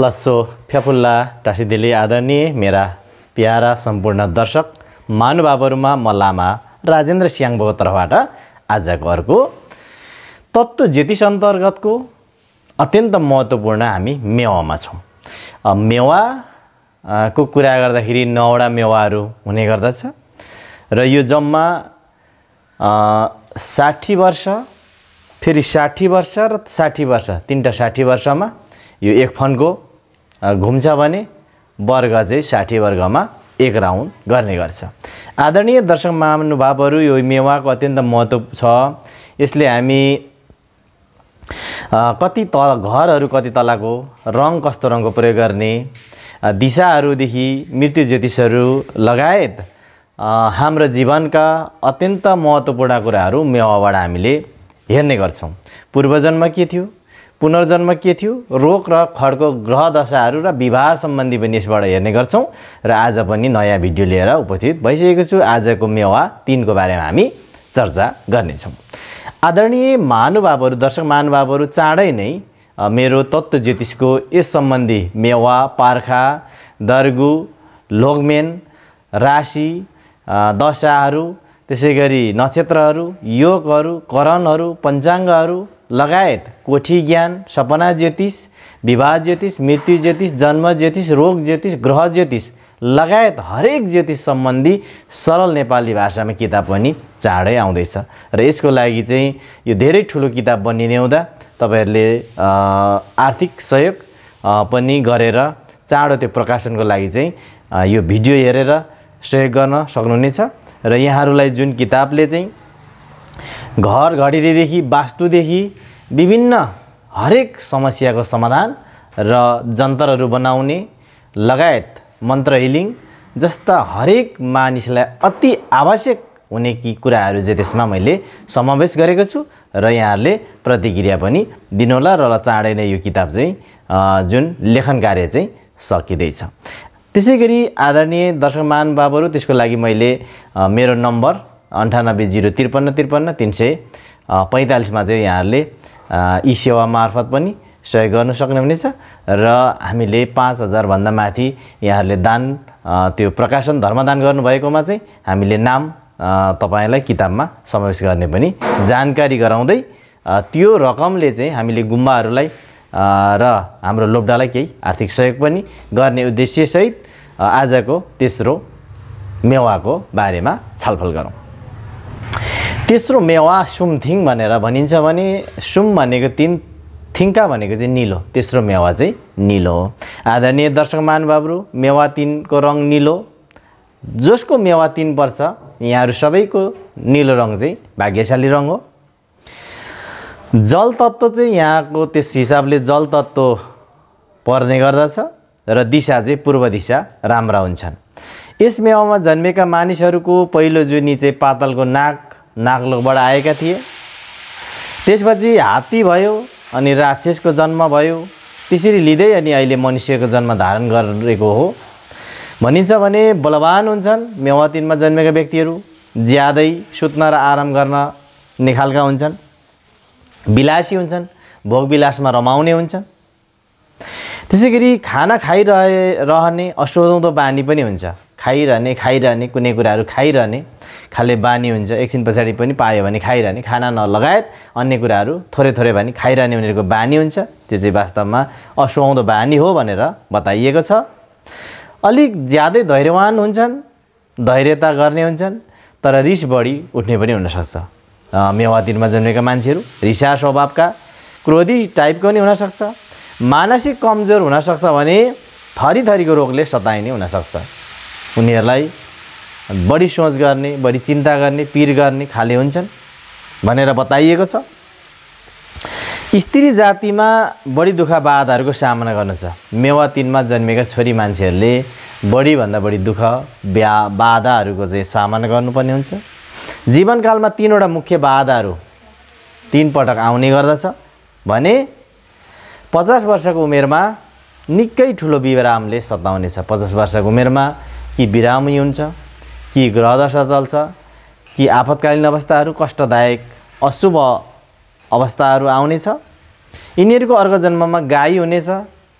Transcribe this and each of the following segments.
लसो फ्याफुल्ला दिल्ली आदरणीय मेरा प्यारा सम्पूर्ण दर्शक महानुभावहरूमा म लामा राजेन्द्र स्याङबोको तर्फबाट आजको अर्को तत्त्व ज्योतिष अन्तर्गतको अत्यन्त महत्त्वपूर्ण हामी मेवामा छौँ मेवा को कुरा गर्दाखेरि नौवटा मेवाहरू हुने गर्दछ र यो जम्मा साठी वर्ष फेरि साठी वर्ष र साठी वर्ष तिनवटा साठी वर्षमा यो एक फनको घुम्छ भने वर्ग चाहिँ साठी वर्गमा एक राउन्ड गर्ने गर्छ आदरणीय दर्शक महानुभावहरू यो मेवाको अत्यन्त महत्त्व छ यसले हामी कति तल घरहरू कति तलाको रङ कस्तो रङको प्रयोग गर्ने दिशाहरूदेखि मृत्यु ज्योतिषहरू लगायत हाम्रो जीवनका अत्यन्त महत्त्वपूर्ण कुराहरू मेवाबाट हामीले हेर्ने गर्छौँ पूर्वजन्म के थियो पुनर्जन्म के थियो रोग र खड्को ग्रह दशाहरू र विवाह सम्बन्धी पनि यसबाट हेर्ने गर्छौँ र आज पनि नयाँ भिडियो लिएर उपस्थित भइसकेको छु आजको मेवा तिनको बारेमा हामी चर्चा गर्नेछौँ आदरणीय महानुभावहरू दर्शक महानुभावहरू चाँडै नै मेरो तत्त्व ज्योतिषको यस सम्बन्धी मेवा पार्खा दर्गु लोगमेन राशि दशाहरू त्यसै गरी नक्षत्रहरू योगहरू करणहरू पञ्चाङ्गहरू लगायत कोठी ज्ञान सपना ज्योतिष विवाह ज्योतिष मृत्यु ज्योतिष जन्म ज्योतिष रोग ज्योतिष ग्रह ज्योतिष लगायत हरेक ज्योतिष सम्बन्धी सरल नेपाली भाषामा किताब पनि चाँडै आउँदैछ र यसको लागि चाहिँ यो धेरै ठुलो किताब बनिने हुँदा तपाईँहरूले आर्थिक सहयोग पनि गरेर चाँडो त्यो प्रकाशनको लागि चाहिँ यो भिडियो हेरेर सहयोग गर्न सक्नुहुनेछ र यहाँहरूलाई जुन किताबले चाहिँ घर घडेरीदेखि वास्तुदेखि विभिन्न हरेक समस्याको समाधान र जन्तरहरू बनाउने लगायत मन्त्र हिलिङ जस्ता हरेक मानिसलाई अति आवश्यक हुने कि कुराहरू चाहिँ त्यसमा मैले समावेश गरेको छु र यहाँहरूले प्रतिक्रिया पनि दिनुहोला र चाँडै नै यो किताब चाहिँ जुन लेखन कार्य चाहिँ सकिँदैछ त्यसै गरी आदरणीय दर्शक महानुभावहरू त्यसको लागि मैले मेरो नम्बर अन्ठानब्बे जिरो त्रिपन्न त्रिपन्न तिन सय पैँतालिसमा चाहिँ यहाँहरूले ई सेवा मार्फत पनि सहयोग गर्न सक्नुहुनेछ र हामीले पाँच हजारभन्दा माथि यहाँहरूले दान त्यो प्रकाशन धर्मदान गर्नुभएकोमा चाहिँ हामीले नाम तपाईँलाई किताबमा समावेश गर्ने पनि जानकारी गराउँदै त्यो रकमले चाहिँ हामीले गुम्बाहरूलाई र हाम्रो लोप्डालाई केही आर्थिक सहयोग पनि गर्ने उद्देश्यसहित आजको तेस्रो मेवाको बारेमा छलफल गरौँ तेस्रो मेवा सुमथिङ भनेर भनिन्छ भने सुम भनेको तिन थिङ्का भनेको चाहिँ निलो तेस्रो मेवा चाहिँ निलो हो आदरणीय दर्शक महानुभावहरू मेवा तिनको रङ निलो जसको मेवा तिन पर्छ यहाँहरू सबैको निलो रङ चाहिँ भाग्यशाली रङ हो जल तत्त्व चाहिँ यहाँको त्यस हिसाबले जल तत्त्व पर्ने गर्दछ र दिशा चाहिँ पूर्व दिशा राम्रा हुन्छन् यस मेवामा जन्मेका मानिसहरूको पहिलो जुनी चाहिँ पातलको नाक नागलोकबाट आएका थिए त्यसपछि हात्ती भयो अनि राक्षसको जन्म भयो त्यसरी लिँदै अनि अहिले मनुष्यको जन्म धारण गरेको हो भनिन्छ भने बलवान हुन्छन् मेवातिनमा जन्मेका व्यक्तिहरू ज्यादै सुत्न र आराम गर्न निखालका हुन्छन् विलासी हुन्छन् भोगविलासमा रमाउने हुन्छन् त्यसै गरी खाना खाइरहे रहने अशोधौँदो बानी पनि हुन्छ खाइरहने खाइरहने कुनै कुराहरू खाइरहने खाले बानी हुन्छ एकछिन पछाडि पनि पायो भने खाइरहने खाना नलगायत अन्य कुराहरू थोरै थोरै भने खाइरहने उनीहरूको बानी हुन्छ त्यो चाहिँ वास्तवमा असुहाउँदो बानी हो भनेर बताइएको छ अलिक ज्यादै धैर्यवान हुन्छन् धैर्यता गर्ने हुन्छन् तर रिस बढी उठ्ने पनि हुनसक्छ मेवातिरमा जन्मेका मान्छेहरू रिसा स्वभावका क्रोधी टाइपको नि हुनसक्छ मानसिक कमजोर हुनसक्छ भने थरी थरीको रोगले सताइने हुनसक्छ उनीहरूलाई बढी सोच गर्ने बढी चिन्ता गर्ने पिर गर्ने खाले हुन्छन् भनेर बताइएको छ स्त्री जातिमा बढी दुःख बाधाहरूको सामना गर्नु छ मेवा तिनमा जन्मेका छोरी मान्छेहरूले बढीभन्दा बढी दुःख ब्या बाधाहरूको चाहिँ सामना गर्नुपर्ने हुन्छ जीवनकालमा तिनवटा मुख्य बाधाहरू तिन पटक आउने गर्दछ भने पचास वर्षको उमेरमा निकै ठुलो विरामले सताउनेछ पचास वर्षको उमेरमा कि बिरामी हुन्छ कि ग्रहदशा चल्छ कि आपतकालीन अवस्थाहरू कष्टदायक अशुभ अवस्थाहरू आउनेछ यिनीहरूको अर्को जन्ममा गाई हुनेछ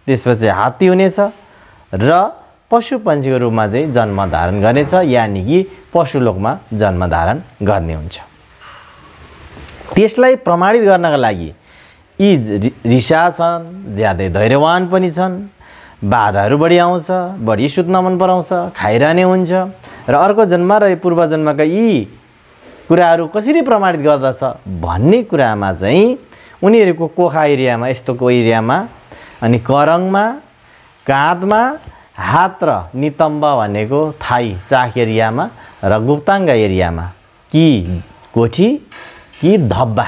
त्यसपछि हात्ती हुनेछ र पशु पन्छीको रूपमा चाहिँ जन्म धारण गर्नेछ यानि कि पशुलोकमा जन्म धारण गर्ने हुन्छ त्यसलाई प्रमाणित गर्नका लागि यी रिसा छन् ज्यादै धैर्यवान पनि छन् बाधाहरू बढी आउँछ बढी सुत्न मन पराउँछ खाइरहने हुन्छ र अर्को जन्म र यो जन्मका यी कुराहरू कसरी प्रमाणित गर्दछ भन्ने कुरामा चाहिँ उनीहरूको कोखा एरियामा यस्तोको एरियामा अनि करङमा काँधमा हात र नितम्ब भनेको थाई चाख एरियामा र गुप्ताङ्ग एरियामा कि कोठी कि धब्बा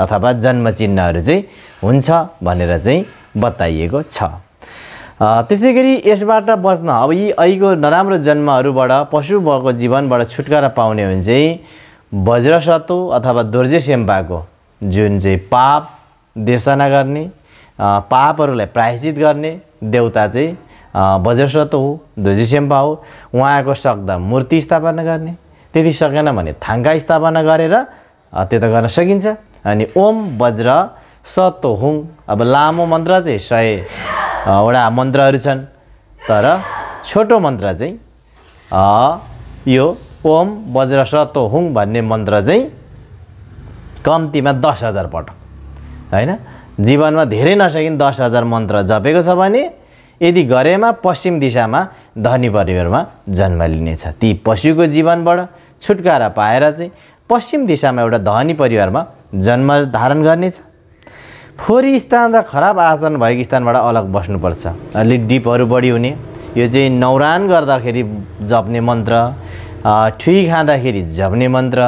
अथवा जन्मचिन्हहरू चाहिँ हुन्छ भनेर चाहिँ बताइएको छ त्यसै गरी यसबाट बच्न अब यी अहिलेको नराम्रो जन्महरूबाट पशु भएको जीवनबाट छुटकारा पाउने हो भने चाहिँ वज्रसतो अथवा दोर्जे सेम्पाको जुन चाहिँ पाप देशना गर्ने पापहरूलाई प्रायश्चित गर्ने देउता चाहिँ वज्रसतो हो दोर्जे सेम्पा हो उहाँको सक्दा मूर्ति स्थापना गर्ने त्यति सकेन भने थाङ्का स्थापना गरेर त्यो त गर्न सकिन्छ अनि ओम वज्र सतो हुङ अब लामो मन्त्र चाहिँ सय वडा मन्त्रहरू छन् तर छोटो मन्त्र चाहिँ यो ओम वज्र सतो हुङ भन्ने मन्त्र चाहिँ कम्तीमा दस हजार पटक होइन जीवनमा धेरै नसकिन् दस हजार मन्त्र जपेको छ भने यदि गरेमा पश्चिम दिशामा धनी परिवारमा जन्म लिनेछ ती पशुको जीवनबाट छुटकारा पाएर चाहिँ पश्चिम दिशामा एउटा धनी परिवारमा जन्म धारण गर्नेछ फोहोरी स्थान र खराब आचरण भएको स्थानबाट अलग बस्नुपर्छ अलिक डिपहरू बढी हुने यो चाहिँ नौरान गर्दाखेरि जप्ने मन्त्र ठुई खाँदाखेरि जप्ने मन्त्र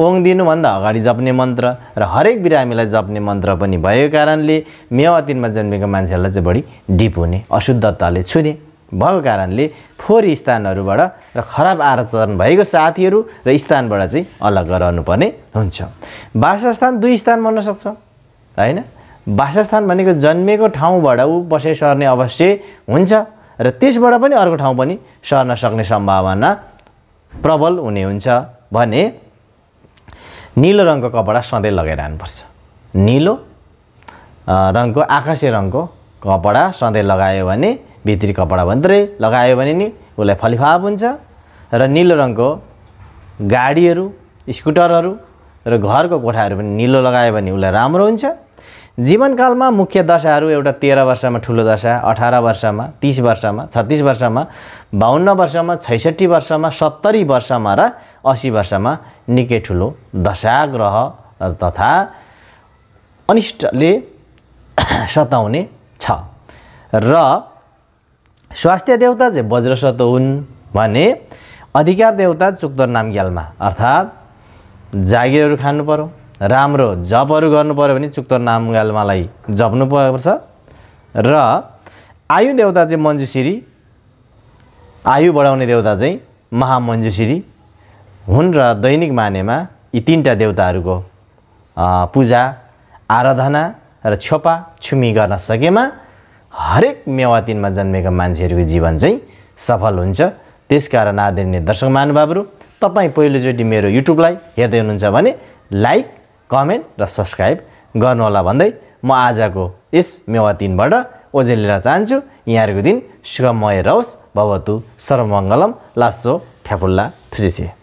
ओङ दिनुभन्दा अगाडि जप्ने मन्त्र र हरेक बिरामीलाई जप्ने मन्त्र पनि भएको कारणले मेवातिनमा जन्मेको मान्छेहरूलाई चाहिँ बढी डिप हुने अशुद्धताले छुने भएको कारणले फोहोरी स्थानहरूबाट र खराब आचरण भएको साथीहरू र स्थानबाट चाहिँ अलग रहनुपर्ने हुन्छ वासस्थान दुई स्थान बन्न सक्छ होइन वासस्थान भनेको जन्मेको ठाउँबाट ऊ बसै सर्ने अवश्य हुन्छ र त्यसबाट पनि अर्को ठाउँ पनि सर्न सक्ने सम्भावना प्रबल हुने हुन्छ भने निलो रङको कपडा सधैँ लगाइरहनुपर्छ निलो रङको आकाशे रङको कपडा सधैँ लगायो भने भित्री कपडा भन्दै लगायो भने नि उसलाई फलिफाप हुन्छ र निलो रङको गाडीहरू स्कुटरहरू र घरको कोठाहरू पनि निलो लगायो भने उसलाई राम्रो हुन्छ जीवनकालमा मुख्य दशाहरू एउटा तेह्र वर्षमा ठुलो दशा अठार वर्षमा तिस वर्षमा छत्तिस वर्षमा बाहन्न वर्षमा छैसठी वर्षमा सत्तरी वर्षमा र असी वर्षमा निकै ठुलो दशा ग्रह तथा अनिष्टले सताउने छ र स्वास्थ्य देउता चाहिँ वज्रसत हुन् भने अधिकार देवता चुक्दर नामग्यालमा अर्थात् जागिरहरू खानु पर्यो राम्रो जपहरू पऱ्यो भने चुक्त नामगालमालाई जप्नु पर्छ र आयु देउता चाहिँ मन्जुश्री आयु बढाउने देउता चाहिँ महामन्जुश्री हुन् र दैनिक मानेमा यी तिनवटा देउताहरूको पूजा आराधना र छोपा छुमी गर्न सकेमा हरेक मेवातिनमा जन्मेका मान्छेहरूको जीवन चाहिँ सफल हुन्छ त्यसकारण आदरणीय दर्शक महानुभावहरू तपाईँ पहिलोचोटि मेरो युट्युबलाई हेर्दै हुनुहुन्छ भने लाइक कमेन्ट र सब्सक्राइब गर्नुहोला भन्दै म आजको यस मेवा तिनबाट ओजेल लिन चाहन्छु यहाँहरूको दिन सुगमय रहोस् भवतु सर्वमङ्गलम लासो ठ्यापुल्ला थुचेसी